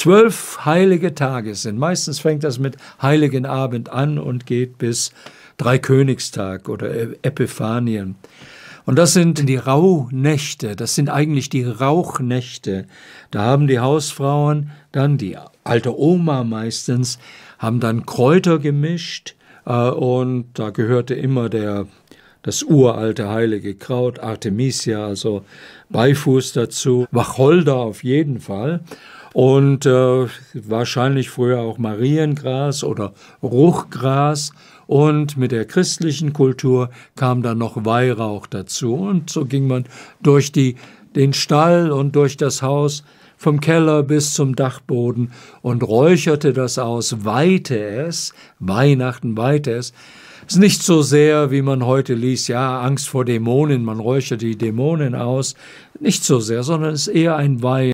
Zwölf heilige Tage sind. Meistens fängt das mit Heiligen Abend an und geht bis Dreikönigstag oder e-, Epiphanien. Und das sind die Rauhnächte, das sind eigentlich die Rauchnächte. Da haben die Hausfrauen dann, die alte Oma meistens, haben dann Kräuter gemischt äh, und da gehörte immer der, das uralte heilige Kraut, Artemisia, also Beifuß dazu, Wacholder auf jeden Fall und äh, wahrscheinlich früher auch Mariengras oder Ruchgras. Und mit der christlichen Kultur kam dann noch Weihrauch dazu. Und so ging man durch die, den Stall und durch das Haus vom Keller bis zum Dachboden und räucherte das aus, weite es, Weihnachten weite es. Es ist nicht so sehr, wie man heute liest, ja, Angst vor Dämonen, man räuchert die Dämonen aus, nicht so sehr, sondern es ist eher ein Weihen.